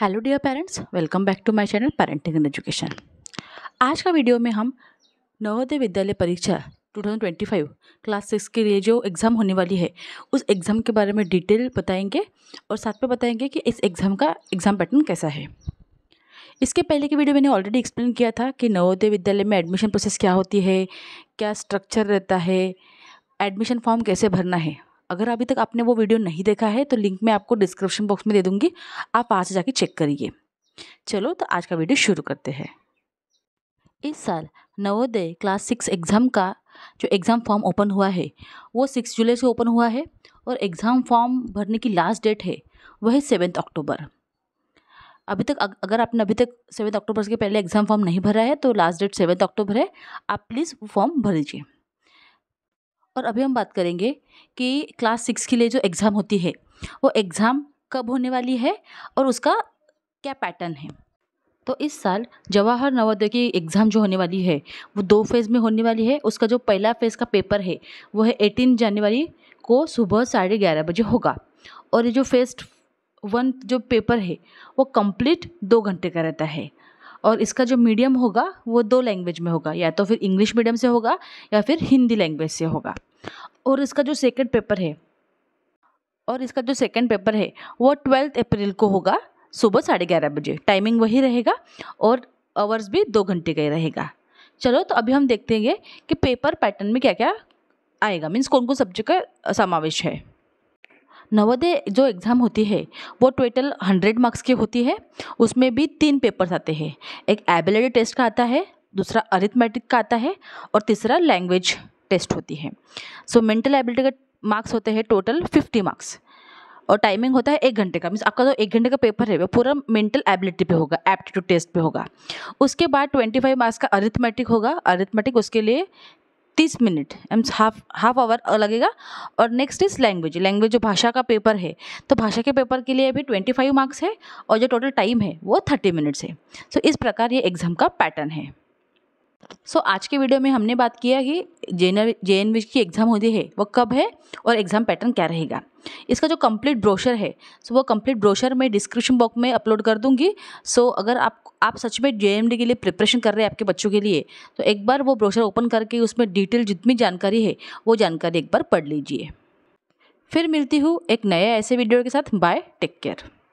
hello dear parents welcome back to my channel parenting and education आज का video में हम नवोदय विद्यालय परीक्षा 2025 क्लास सिक्स के लिए जो एग्ज़ाम होने वाली है उस एग्ज़ाम के बारे में डिटेल बताएंगे और साथ में बताएंगे कि इस एग्ज़ाम का एग्ज़ाम पैटर्न कैसा है इसके पहले की वीडियो मैंने ऑलरेडी एक्सप्लेन किया था कि नवोदय विद्यालय में एडमिशन प्रोसेस क्या होती है क्या स्ट्रक्चर रहता है एडमिशन फॉर्म कैसे भरना है अगर अभी तक आपने वो वीडियो नहीं देखा है तो लिंक मैं आपको डिस्क्रिप्शन बॉक्स में दे दूँगी आप वहाँ से जाके चेक करिए चलो तो आज का वीडियो शुरू करते हैं इस साल नवोदय क्लास सिक्स एग्ज़ाम का जो एग्ज़ाम फॉर्म ओपन हुआ है वो सिक्स जुलाई से ओपन हुआ है और एग्ज़ाम फॉर्म भरने की लास्ट डेट है वह है सेवन्थ अक्टूबर अभी तक अगर आपने अभी तक सेवेंथ अक्टूबर के पहले एग्ज़ाम फॉर्म नहीं भरा है तो लास्ट डेट सेवेंथ अक्टूबर है आप प्लीज़ फॉर्म भर दीजिए और अभी हम बात करेंगे कि क्लास सिक्स के लिए जो एग्ज़ाम होती है वो एग्ज़ाम कब होने वाली है और उसका क्या पैटर्न है तो इस साल जवाहर नवोदय की एग्ज़ाम जो होने वाली है वो दो फेज़ में होने वाली है उसका जो पहला फेज़ का पेपर है वो है एटीन जनवरी को सुबह साढ़े ग्यारह बजे होगा और ये जो फेस्ट वन जो पेपर है वो कंप्लीट दो घंटे का रहता है और इसका जो मीडियम होगा वो दो लैंग्वेज में होगा या तो फिर इंग्लिश मीडियम से होगा या फिर हिंदी लैंग्वेज से होगा और इसका जो सेकेंड पेपर है और इसका जो सेकेंड पेपर है वो ट्वेल्थ अप्रैल को होगा सुबह साढ़े ग्यारह बजे टाइमिंग वही रहेगा और आवर्स भी दो घंटे का ही रहेगा चलो तो अभी हम देखते हैं कि पेपर पैटर्न में क्या क्या आएगा मीन्स कौन कौन सब्जेक्ट का समावेश है नवोदय जो एग्ज़ाम होती है वो टोटल हंड्रेड मार्क्स की होती है उसमें भी तीन पेपर्स आते हैं एक एबिलिटी टेस्ट का आता है दूसरा अरिथमेटिक का आता है और तीसरा लैंग्वेज टेस्ट होती है सो मेंटल एबिलिटी का मार्क्स होते हैं टोटल फिफ्टी मार्क्स और टाइमिंग होता है एक घंटे का मीन्स आपका जो तो एक घंटे का पेपर है वो पूरा मेंटल एबिलिटी पे होगा एप्टीट्यूड टेस्ट पे होगा उसके बाद ट्वेंटी फाइव मार्क्स का अरिथमेटिक होगा अरिथमेटिक उसके लिए तीस मिनट एम्स हाफ हाफ आवर लगेगा और नेक्स्ट इज़ लैंग्वेज लैंग्वेज जो भाषा का पेपर है तो भाषा के पेपर के लिए अभी ट्वेंटी फाइव मार्क्स है और जो टोटल टाइम है वो थर्टी मिनट्स है सो so, इस प्रकार ये एग्ज़ाम का पैटर्न है सो so, आज के वीडियो में हमने बात किया कि जे जे एन की एग्ज़ाम होती है वो कब है और एग्ज़ाम पैटर्न क्या रहेगा इसका जो कंप्लीट ब्रोशर है सो वो कंप्लीट ब्रोशर मैं डिस्क्रिप्शन बॉक्स में अपलोड कर दूंगी सो अगर आप आप सच में जे के लिए प्रिपरेशन कर रहे हैं आपके बच्चों के लिए तो एक बार वो ब्रोशर ओपन करके उसमें डिटेल जितनी जानकारी है वो जानकारी एक बार पढ़ लीजिए फिर मिलती हूँ एक नए ऐसे वीडियो के साथ बाय टेक केयर